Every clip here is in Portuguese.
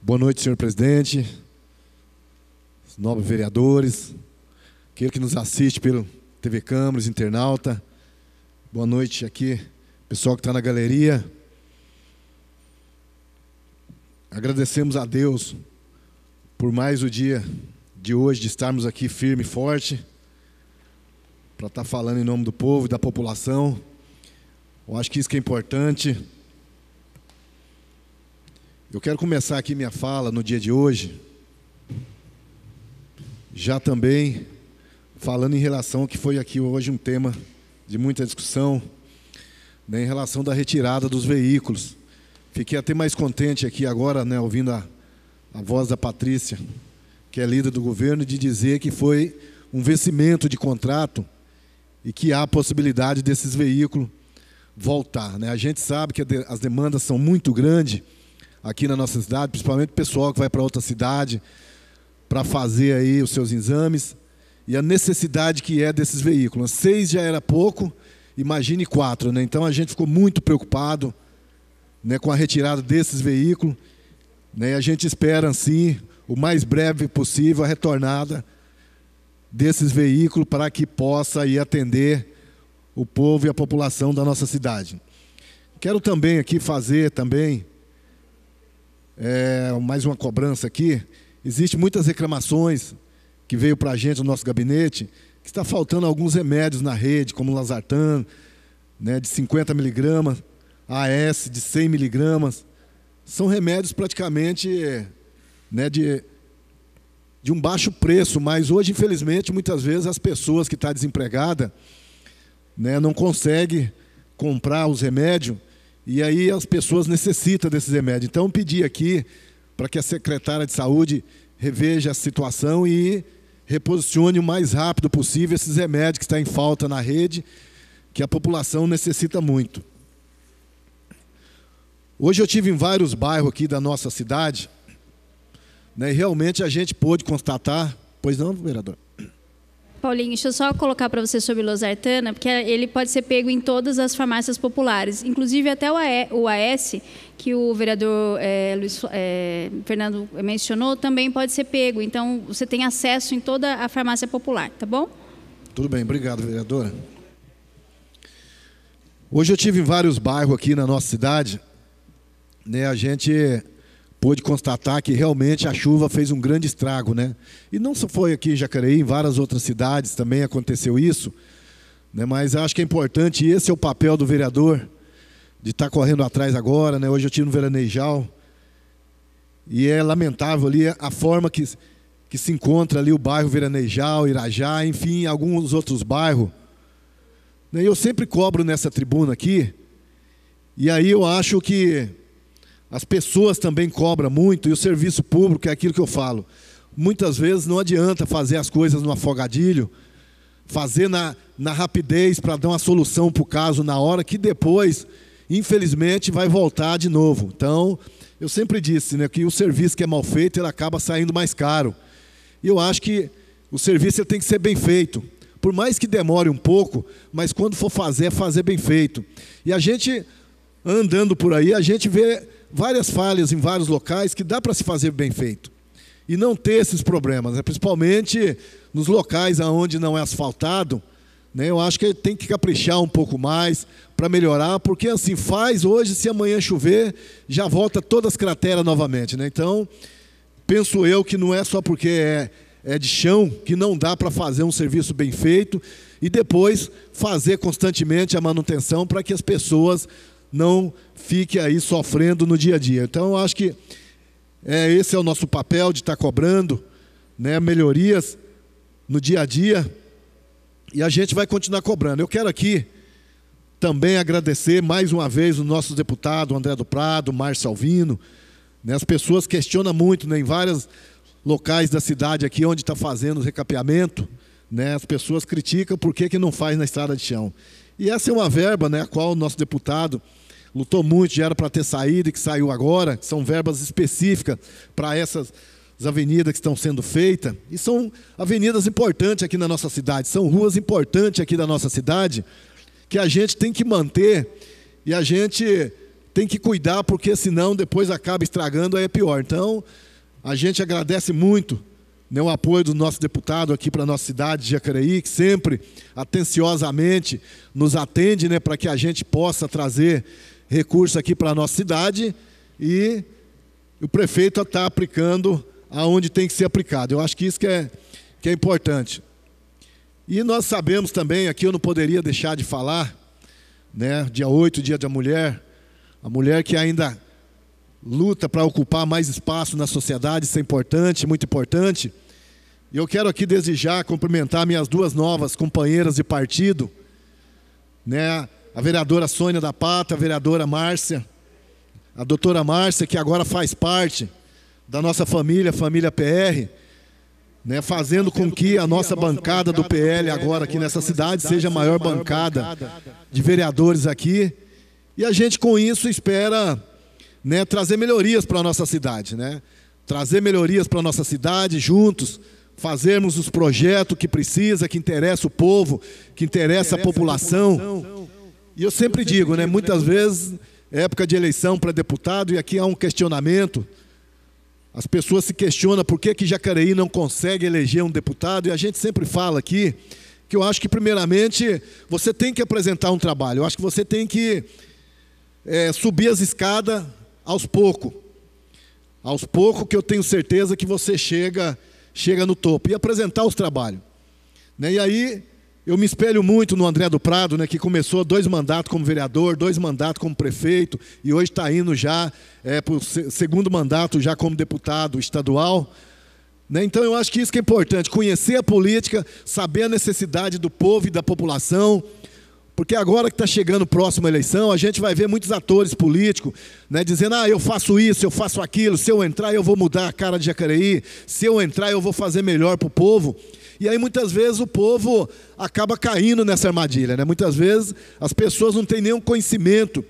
Boa noite, senhor presidente, nobres vereadores, aquele que nos assiste pelo TV câmeras, internauta. Boa noite aqui, pessoal que está na galeria. Agradecemos a Deus por mais o dia de hoje, de estarmos aqui firme e forte, para estar tá falando em nome do povo e da população. Eu acho que isso que é importante. Eu quero começar aqui minha fala no dia de hoje, já também falando em relação ao que foi aqui hoje um tema de muita discussão, né, em relação da retirada dos veículos. Fiquei até mais contente aqui agora, né, ouvindo a, a voz da Patrícia, que é líder do governo, de dizer que foi um vencimento de contrato e que há a possibilidade desses veículos voltar. Né? A gente sabe que as demandas são muito grandes aqui na nossa cidade, principalmente o pessoal que vai para outra cidade para fazer aí os seus exames e a necessidade que é desses veículos. Seis já era pouco, imagine quatro, né? Então a gente ficou muito preocupado né, com a retirada desses veículos. Né? E a gente espera, assim, o mais breve possível a retornada desses veículos para que possa aí atender o povo e a população da nossa cidade. Quero também aqui fazer também é, mais uma cobrança aqui. Existem muitas reclamações que veio para a gente no nosso gabinete que está faltando alguns remédios na rede, como Lazartan, né, de 50 miligramas, AS de 100 miligramas. São remédios praticamente né, de, de um baixo preço, mas hoje, infelizmente, muitas vezes as pessoas que estão tá desempregadas né, não conseguem comprar os remédios e aí as pessoas necessitam desses remédios. Então, pedi aqui para que a secretária de saúde reveja a situação e reposicione o mais rápido possível esses remédios que estão em falta na rede, que a população necessita muito. Hoje eu tive em vários bairros aqui da nossa cidade, né, e realmente a gente pôde constatar, pois não, vereador? Paulinho, deixa eu só colocar para você sobre losartana, porque ele pode ser pego em todas as farmácias populares, inclusive até o AS, que o vereador é, Luiz, é, Fernando mencionou, também pode ser pego. Então, você tem acesso em toda a farmácia popular, tá bom? Tudo bem, obrigado, vereadora. Hoje eu tive vários bairros aqui na nossa cidade, né? A gente pôde constatar que realmente a chuva fez um grande estrago, né? E não só foi aqui em Jacareí, em várias outras cidades também aconteceu isso, né? Mas acho que é importante, esse é o papel do vereador, de estar tá correndo atrás agora, né? Hoje eu tive no Veranejal, e é lamentável ali a forma que, que se encontra ali o bairro Veranejal, Irajá, enfim, alguns outros bairros. Né? Eu sempre cobro nessa tribuna aqui, e aí eu acho que as pessoas também cobram muito e o serviço público é aquilo que eu falo. Muitas vezes não adianta fazer as coisas no afogadilho, fazer na, na rapidez para dar uma solução para o caso na hora, que depois, infelizmente, vai voltar de novo. Então, eu sempre disse né, que o serviço que é mal feito ele acaba saindo mais caro. E eu acho que o serviço tem que ser bem feito. Por mais que demore um pouco, mas quando for fazer, é fazer bem feito. E a gente, andando por aí, a gente vê várias falhas em vários locais que dá para se fazer bem feito. E não ter esses problemas, né? principalmente nos locais onde não é asfaltado, né? eu acho que tem que caprichar um pouco mais para melhorar, porque assim faz hoje, se amanhã chover, já volta todas as crateras novamente. Né? Então, penso eu que não é só porque é, é de chão que não dá para fazer um serviço bem feito e depois fazer constantemente a manutenção para que as pessoas não fique aí sofrendo no dia a dia. Então, eu acho que é, esse é o nosso papel de estar tá cobrando né, melhorias no dia a dia e a gente vai continuar cobrando. Eu quero aqui também agradecer mais uma vez o nosso deputado André do Prado, Márcio Salvino. Né, as pessoas questionam muito né, em vários locais da cidade aqui onde está fazendo o recapeamento. Né, as pessoas criticam por que, que não faz na estrada de chão. E essa é uma verba né, a qual o nosso deputado lutou muito, já era para ter saído e que saiu agora. São verbas específicas para essas avenidas que estão sendo feitas. E são avenidas importantes aqui na nossa cidade, são ruas importantes aqui da nossa cidade que a gente tem que manter e a gente tem que cuidar, porque senão depois acaba estragando, aí é pior. Então, a gente agradece muito né, o apoio do nosso deputado aqui para a nossa cidade, Jacareí, que sempre atenciosamente nos atende né, para que a gente possa trazer recursos aqui para a nossa cidade e o prefeito está aplicando aonde tem que ser aplicado. Eu acho que isso que é, que é importante. E nós sabemos também, aqui eu não poderia deixar de falar, né, dia 8, dia da mulher, a mulher que ainda luta para ocupar mais espaço na sociedade, isso é importante, muito importante. E eu quero aqui desde já cumprimentar minhas duas novas companheiras de partido, né? A vereadora Sônia da Pata, a vereadora Márcia, a doutora Márcia, que agora faz parte da nossa família, família PR, né, fazendo com que a nossa bancada do PL agora aqui nessa cidade seja a maior bancada de vereadores aqui. E a gente com isso espera né, trazer melhorias para a nossa cidade, né? Trazer melhorias para a nossa cidade juntos, fazermos os projetos que precisa, que interessa o povo, que interessa, a, população. população. E eu sempre eu né, digo, né, muitas né? vezes, época de eleição para deputado, e aqui há um questionamento, as pessoas se questionam por que, que Jacareí não consegue eleger um deputado, e a gente sempre fala aqui que eu acho que, primeiramente, você tem que apresentar um trabalho, eu acho que você tem que é, subir as escadas aos poucos. Aos poucos que eu tenho certeza que você chega, chega no topo. E apresentar os trabalhos. Né? E aí eu me espelho muito no André do Prado, né, que começou dois mandatos como vereador, dois mandatos como prefeito, e hoje está indo já é, para o segundo mandato já como deputado estadual. Né? Então eu acho que isso que é importante, conhecer a política, saber a necessidade do povo e da população, porque agora que está chegando a próxima eleição, a gente vai ver muitos atores políticos né, dizendo: ah, eu faço isso, eu faço aquilo, se eu entrar eu vou mudar a cara de Jacareí, se eu entrar eu vou fazer melhor para o povo. E aí muitas vezes o povo acaba caindo nessa armadilha. Né? Muitas vezes as pessoas não têm nenhum conhecimento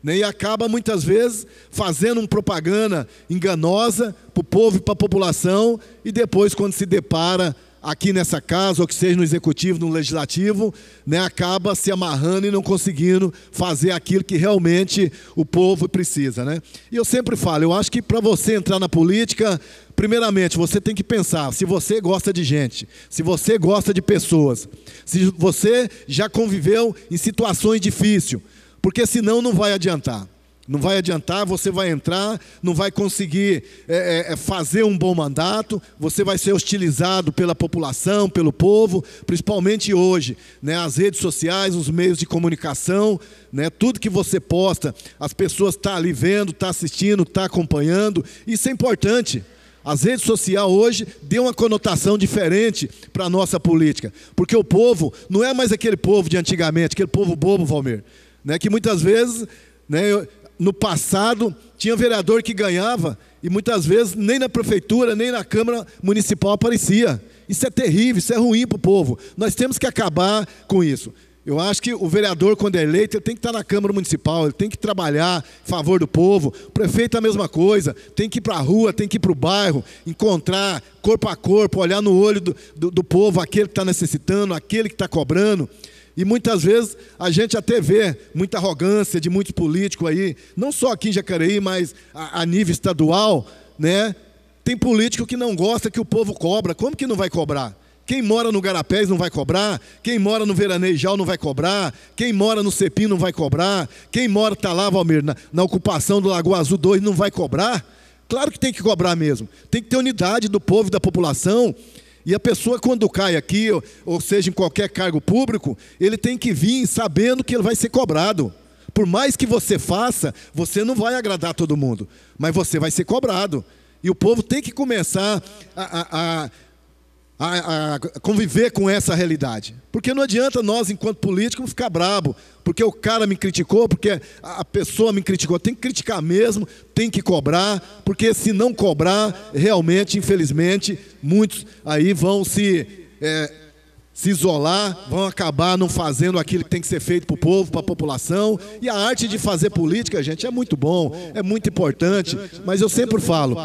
né? e acaba muitas vezes fazendo uma propaganda enganosa para o povo e para a população e depois quando se depara aqui nessa casa, ou que seja no executivo, no legislativo, né, acaba se amarrando e não conseguindo fazer aquilo que realmente o povo precisa. Né? E eu sempre falo, eu acho que para você entrar na política, primeiramente você tem que pensar se você gosta de gente, se você gosta de pessoas, se você já conviveu em situações difíceis, porque senão não vai adiantar. Não vai adiantar, você vai entrar, não vai conseguir é, é, é, fazer um bom mandato, você vai ser hostilizado pela população, pelo povo, principalmente hoje. Né, as redes sociais, os meios de comunicação, né, tudo que você posta, as pessoas estão tá ali vendo, estão tá assistindo, estão tá acompanhando. Isso é importante. As redes sociais hoje deu uma conotação diferente para a nossa política, porque o povo não é mais aquele povo de antigamente, aquele povo bobo, Valmir, né, que muitas vezes. Né, eu, no passado, tinha vereador que ganhava e muitas vezes nem na prefeitura, nem na Câmara Municipal aparecia. Isso é terrível, isso é ruim para o povo. Nós temos que acabar com isso. Eu acho que o vereador, quando é eleito, ele tem que estar na Câmara Municipal, ele tem que trabalhar em favor do povo. O prefeito é a mesma coisa, tem que ir para a rua, tem que ir para o bairro, encontrar corpo a corpo, olhar no olho do, do, do povo, aquele que está necessitando, aquele que está cobrando. E muitas vezes a gente até vê muita arrogância de muitos políticos aí, não só aqui em Jacareí, mas a, a nível estadual, né? Tem político que não gosta que o povo cobra. Como que não vai cobrar? Quem mora no Garapés não vai cobrar, quem mora no Veranejal não vai cobrar, quem mora no Cepim não vai cobrar, quem mora, está lá, Valmir, na, na, ocupação do Lagoa Azul 2 não vai cobrar. Claro que tem que cobrar mesmo. Tem que ter unidade do povo e da população e a pessoa, quando cai aqui, ou seja, em qualquer cargo público, ele tem que vir sabendo que ele vai ser cobrado. Por mais que você faça, você não vai agradar todo mundo, mas você vai ser cobrado. E o povo tem que começar a, a, a a, a conviver com essa realidade. Porque não adianta nós, enquanto políticos, ficar brabo, porque o cara me criticou, porque a pessoa me criticou. Tem que criticar mesmo, tem que cobrar, porque se não cobrar, realmente, infelizmente, muitos aí vão se. É, se isolar, vão acabar não fazendo aquilo que tem que ser feito para o povo, para a população. E a arte de fazer política, gente, é muito bom, é muito importante. Mas eu sempre falo,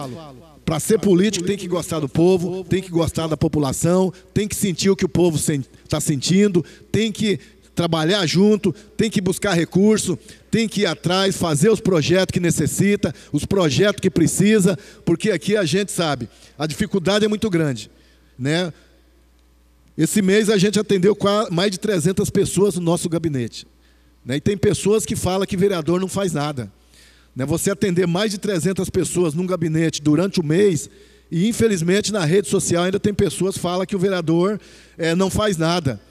para ser político tem que gostar do povo, tem que gostar da população, tem que sentir o que o povo está sentindo, tem que trabalhar junto, tem que buscar recurso, tem que ir atrás, fazer os projetos que necessita, os projetos que precisa, porque aqui a gente sabe, a dificuldade é muito grande, né? Esse mês a gente atendeu mais de 300 pessoas no nosso gabinete. Né? E tem pessoas que falam que vereador não faz nada. Né? Você atender mais de 300 pessoas num gabinete durante o mês, e infelizmente na rede social ainda tem pessoas que falam que o vereador é, não faz nada.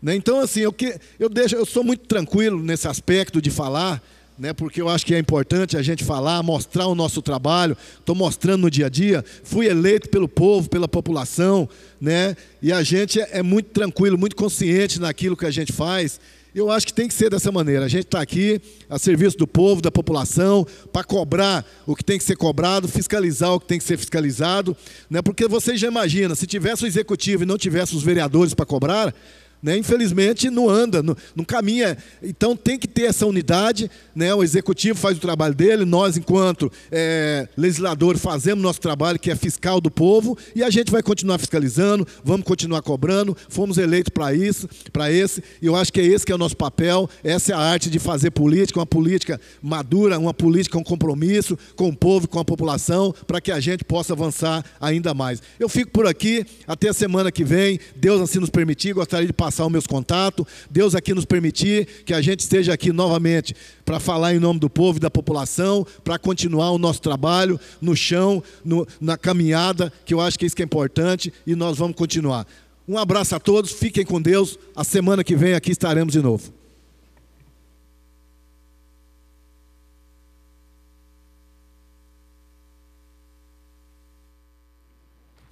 Né? Então, assim, eu, que, eu, deixo, eu sou muito tranquilo nesse aspecto de falar, né, porque eu acho que é importante a gente falar, mostrar o nosso trabalho. Estou mostrando no dia a dia. Fui eleito pelo povo, pela população, né, e a gente é, é muito tranquilo, muito consciente naquilo que a gente faz. Eu acho que tem que ser dessa maneira. A gente está aqui a serviço do povo, da população, para cobrar o que tem que ser cobrado, fiscalizar o que tem que ser fiscalizado, né? porque vocês já imaginam, se tivesse o executivo e não tivesse os vereadores para cobrar, né? Infelizmente, não anda, não, não, caminha. Então, tem que ter essa unidade. Né? O executivo faz o trabalho dele, nós, enquanto é, legislador, fazemos nosso trabalho, que é fiscal do povo, e a gente vai continuar fiscalizando, vamos continuar cobrando. Fomos eleitos para isso, para esse, e eu acho que é esse que é o nosso papel. Essa é a arte de fazer política, uma política madura, uma política, um compromisso com o povo, com a população, para que a gente possa avançar ainda mais. Eu fico por aqui, até a semana que vem. Deus assim nos permitir. Gostaria de passar passar os meus contatos. Deus aqui nos permitir que a gente esteja aqui novamente para falar em nome do povo e da população, para continuar o nosso trabalho no chão, no, na caminhada, que eu acho que é isso que é importante e nós vamos continuar. Um abraço a todos, fiquem com Deus. A semana que vem aqui estaremos de novo.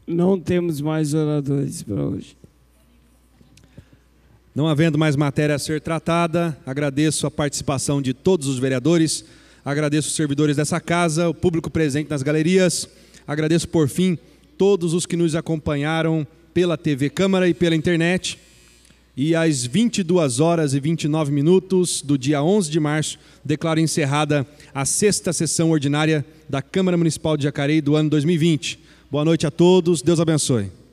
Não temos mais oradores para hoje. Não havendo mais matéria a ser tratada, agradeço a participação de todos os vereadores, agradeço os servidores dessa casa, o público presente nas galerias, agradeço por fim todos os que nos acompanharam pela TV Câmara e pela internet. E às 22 horas e 29 minutos do dia 11 de março, declaro encerrada a sexta sessão ordinária da Câmara Municipal de Jacareí do ano 2020. Boa noite a todos, Deus abençoe.